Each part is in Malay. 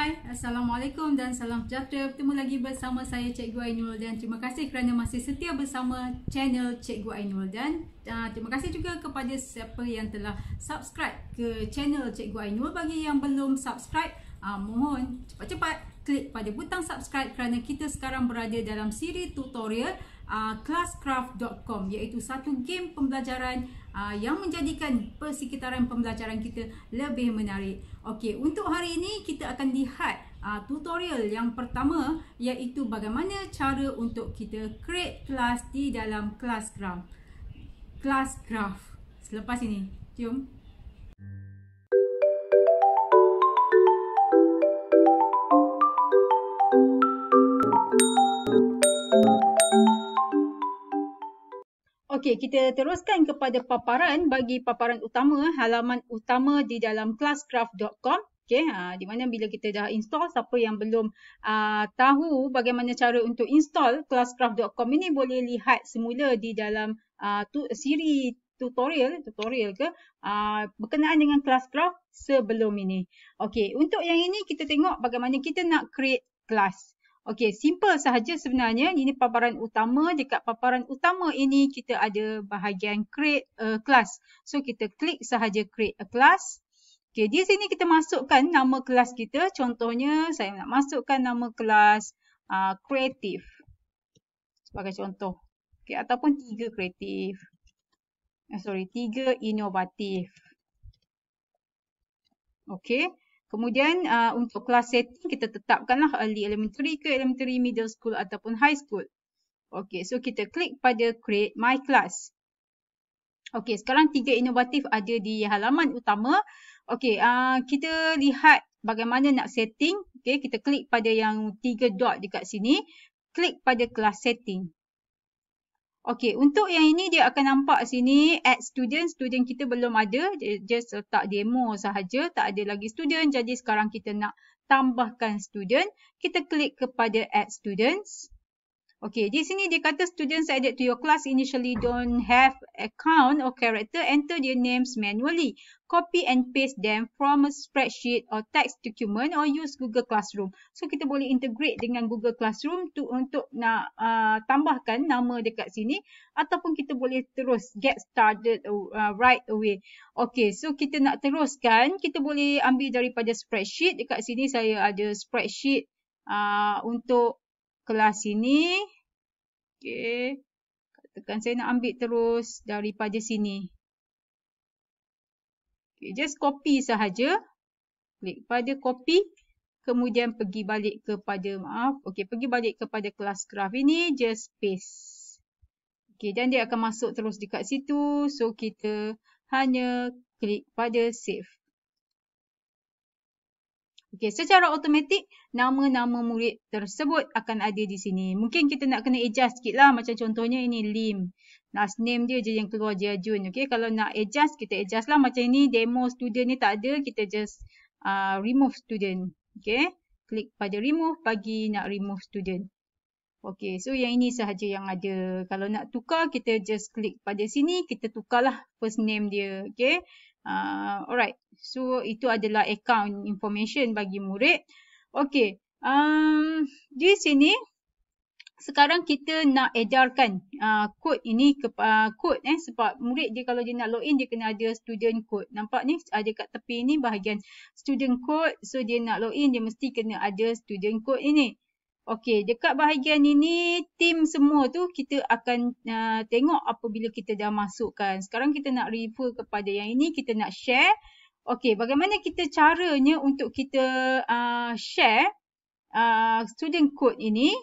Hai, Assalamualaikum dan salam sejahtera. Bertemu lagi bersama saya Cikgu Ainul dan terima kasih kerana masih setia bersama channel Cikgu Ainul dan uh, terima kasih juga kepada siapa yang telah subscribe ke channel Cikgu Ainul. Bagi yang belum subscribe, uh, mohon cepat-cepat klik pada butang subscribe kerana kita sekarang berada dalam siri tutorial uh, ah, classcraft.com iaitu satu game pembelajaran uh, yang menjadikan persekitaran pembelajaran kita lebih menarik. Okey, untuk hari ini kita akan lihat uh, tutorial yang pertama iaitu bagaimana cara untuk kita create kelas di dalam Class graph. Class graph. Selepas ini, jom. Okey, kita teruskan kepada paparan bagi paparan utama, halaman utama di dalam classcraft.com. Okey, ha, di mana bila kita dah install, siapa yang belum aa, ah, tahu bagaimana cara untuk install classcraft.com ini boleh lihat semula di dalam aa, ah, tu, siri tutorial, tutorial ke, aa, ah, berkenaan dengan classcraft sebelum ini. Okey, untuk yang ini kita tengok bagaimana kita nak create class. Okey, simple sahaja sebenarnya. Ini paparan utama. Dekat paparan utama ini kita ada bahagian create a class. So kita klik sahaja create a class. Okey, di sini kita masukkan nama kelas kita. Contohnya saya nak masukkan nama kelas uh, creative. Sebagai contoh. Okey, ataupun tiga creative. Eh, sorry, tiga inovatif. Okey. Kemudian uh, untuk kelas setting kita tetapkanlah early elementary ke elementary, middle school ataupun high school. Okay, so kita klik pada create my class. Okay, sekarang tiga inovatif ada di halaman utama. Okay, uh, kita lihat bagaimana nak setting. Okay, kita klik pada yang tiga dot dekat sini. Klik pada kelas setting. Okay, untuk yang ini dia akan nampak sini add student. Student kita belum ada. Just letak demo sahaja. Tak ada lagi student. Jadi sekarang kita nak tambahkan student. Kita klik kepada add students. Okay, di sini dia kata students added to your class initially don't have account or character. Enter their names manually. Copy and paste them from a spreadsheet or text document or use Google Classroom. So, kita boleh integrate dengan Google Classroom tu untuk nak uh, tambahkan nama dekat sini. Ataupun kita boleh terus get started uh, right away. Okay, so kita nak teruskan. Kita boleh ambil daripada spreadsheet. Dekat sini saya ada spreadsheet uh, untuk kelas ini. Okey. Katakan saya nak ambil terus daripada sini. Okay, just copy sahaja. Klik pada copy. Kemudian pergi balik kepada, maaf. Okey, pergi balik kepada kelas craft ini. Just paste. Okey, dan dia akan masuk terus dekat situ. So, kita hanya klik pada save. Okey, secara automatik nama-nama murid tersebut akan ada di sini. Mungkin kita nak kena adjust sikit lah macam contohnya ini Lim. Last name dia je yang keluar Jia Jun. Okey, kalau nak adjust kita adjust lah macam ini demo student ni tak ada. Kita just uh, remove student. Okey, klik pada remove bagi nak remove student. Okey, so yang ini sahaja yang ada. Kalau nak tukar kita just klik pada sini. Kita tukarlah first name dia. Okey. Uh, alright. So itu adalah account information bagi murid. Okay. Um, di sini sekarang kita nak edarkan uh, ah, code ini ke uh, ah, code eh sebab murid dia kalau dia nak login dia kena ada student code. Nampak ni ada kat tepi ni bahagian student code. So dia nak login dia mesti kena ada student code ini. Okey, dekat bahagian ini tim semua tu kita akan uh, tengok apabila kita dah masukkan. Sekarang kita nak refer kepada yang ini, kita nak share. Okey, bagaimana kita caranya untuk kita uh, share uh, student code ini?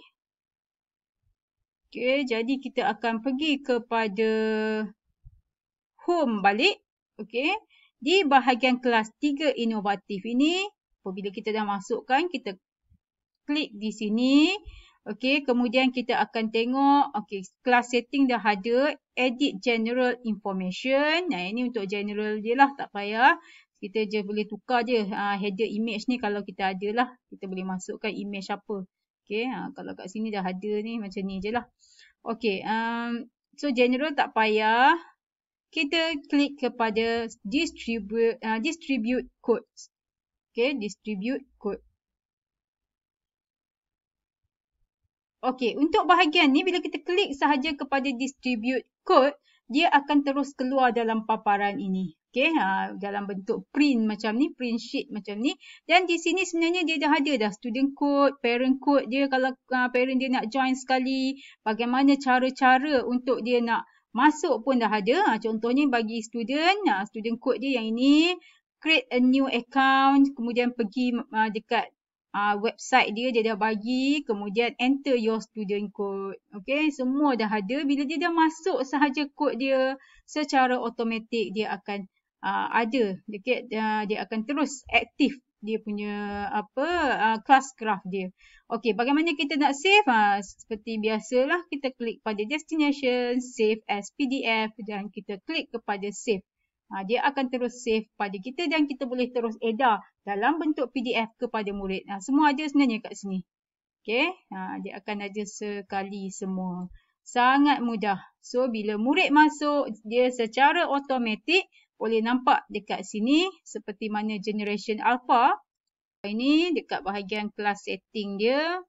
Okey, jadi kita akan pergi kepada home balik. Okey, di bahagian kelas 3 inovatif ini, apabila kita dah masukkan, kita klik di sini. Okey, kemudian kita akan tengok okey, class setting dah ada edit general information. Nah, ini untuk general je lah, tak payah. Kita je boleh tukar je uh, header image ni kalau kita ada lah. Kita boleh masukkan image apa. Okey, uh, kalau kat sini dah ada ni macam ni je lah. Okey, um, so general tak payah. Kita klik kepada distribute uh, distribute codes. Okey, distribute code. Okey, untuk bahagian ni bila kita klik sahaja kepada distribute code, dia akan terus keluar dalam paparan ini. Okey, ha, dalam bentuk print macam ni, print sheet macam ni. Dan di sini sebenarnya dia dah ada dah student code, parent code dia kalau ha, parent dia nak join sekali, bagaimana cara-cara untuk dia nak masuk pun dah ada. Ha, contohnya bagi student, ha, student code dia yang ini, create a new account, kemudian pergi ha, dekat uh, website dia dia dah bagi kemudian enter your student code okay semua dah ada bila dia dah masuk sahaja kod dia secara automatik dia akan uh, ada okay? uh, dia akan terus aktif dia punya apa uh, class graph dia Okay, bagaimana kita nak save uh, seperti biasalah kita klik pada destination save as pdf dan kita klik kepada save ha, dia akan terus save pada kita dan kita boleh terus edar dalam bentuk PDF kepada murid. Ha, semua ada sebenarnya kat sini. Okay. Ha, dia akan ada sekali semua. Sangat mudah. So, bila murid masuk, dia secara automatik boleh nampak dekat sini seperti mana generation alpha. Ini dekat bahagian kelas setting dia.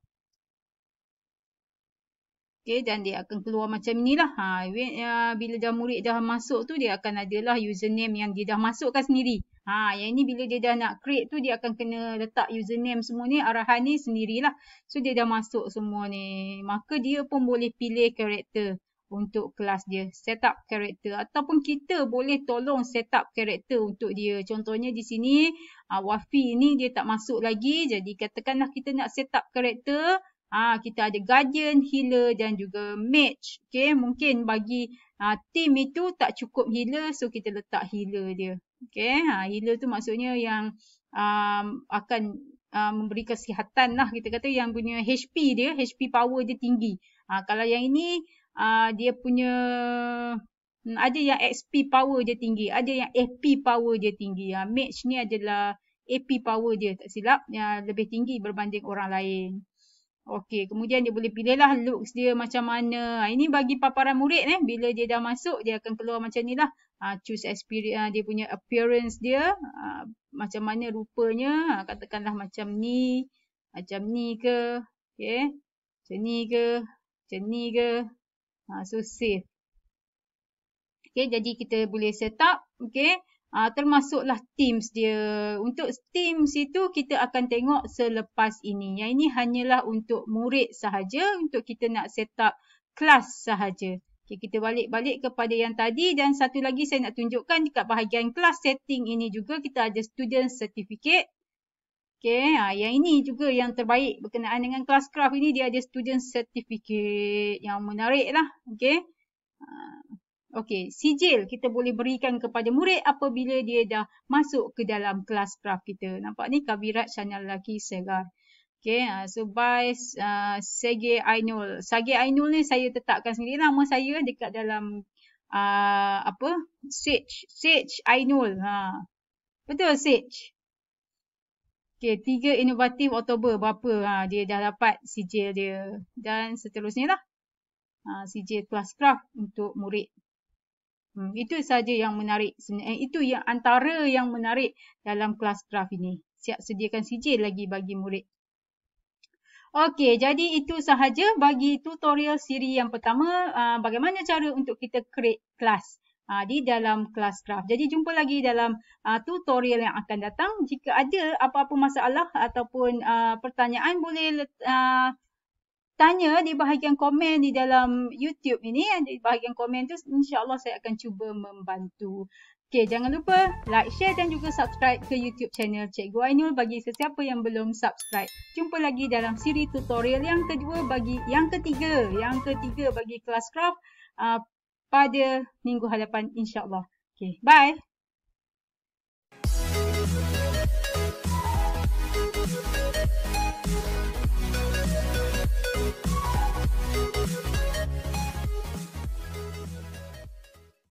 Okay, dan dia akan keluar macam inilah. Ha, ya, bila dah murid dah masuk tu, dia akan adalah username yang dia dah masukkan sendiri. Ha, yang ini bila dia dah nak create tu, dia akan kena letak username semua ni, arahan ni sendirilah. So, dia dah masuk semua ni. Maka dia pun boleh pilih karakter untuk kelas dia. Set up karakter. Ataupun kita boleh tolong set up karakter untuk dia. Contohnya di sini, ah, Wafi ni dia tak masuk lagi. Jadi, katakanlah kita nak set up karakter. Ah kita ada guardian, healer dan juga mage. Okay, mungkin bagi ah, team itu tak cukup healer so kita letak healer dia. Okay, ha, healer tu maksudnya yang um, akan um, memberi kesihatan lah kita kata yang punya HP dia, HP power dia tinggi. Ha, kalau yang ini uh, dia punya hmm, ada yang XP power dia tinggi, ada yang AP power dia tinggi. Ha, mage ni adalah AP power dia tak silap yang lebih tinggi berbanding orang lain. Okey, kemudian dia boleh pilihlah looks dia macam mana. Ha, ini bagi paparan murid eh. Bila dia dah masuk, dia akan keluar macam ni lah. Ha, choose experience, ha, dia punya appearance dia. Ha, macam mana rupanya. Ha, katakanlah macam ni. Macam ni ke. Okey. Macam ni ke. Macam ni ke. Ha, so, save. Okey, jadi kita boleh set up. Okey. Uh, termasuklah teams dia. Untuk teams itu kita akan tengok selepas ini. Yang ini hanyalah untuk murid sahaja untuk kita nak set up kelas sahaja. Okay, kita balik-balik kepada yang tadi dan satu lagi saya nak tunjukkan dekat bahagian kelas setting ini juga kita ada student certificate. Okay, uh, ha, yang ini juga yang terbaik berkenaan dengan kelas craft ini dia ada student certificate yang menarik lah. Okay. Uh, ah, Okey, sijil kita boleh berikan kepada murid apabila dia dah masuk ke dalam kelas craft kita. Nampak ni kabirat syanya lelaki segar. Okey, uh, so by uh, Sege Ainul. Sege Ainul ni saya tetapkan sendiri nama saya dekat dalam uh, apa? Sage. Sage Ainul. Ha. Betul Sage? Okey, tiga inovatif Oktober berapa ha, dia dah dapat sijil dia. Dan seterusnya lah. Ha, sijil kelas craft untuk murid. Hmm, itu saja yang menarik Eh, itu yang antara yang menarik dalam kelas draft ini. Siap sediakan sijil lagi bagi murid. Okey, jadi itu sahaja bagi tutorial siri yang pertama uh, bagaimana cara untuk kita create kelas ah, di dalam kelas draft. Jadi jumpa lagi dalam uh, tutorial yang akan datang. Jika ada apa-apa masalah ataupun uh, pertanyaan boleh letak tanya di bahagian komen di dalam YouTube ini di bahagian komen tu insyaallah saya akan cuba membantu. Okay jangan lupa like, share dan juga subscribe ke YouTube channel Cikgu Ainul bagi sesiapa yang belum subscribe. Jumpa lagi dalam siri tutorial yang kedua bagi yang ketiga, yang ketiga bagi kelas craft uh, pada minggu hadapan insyaallah. Okay bye.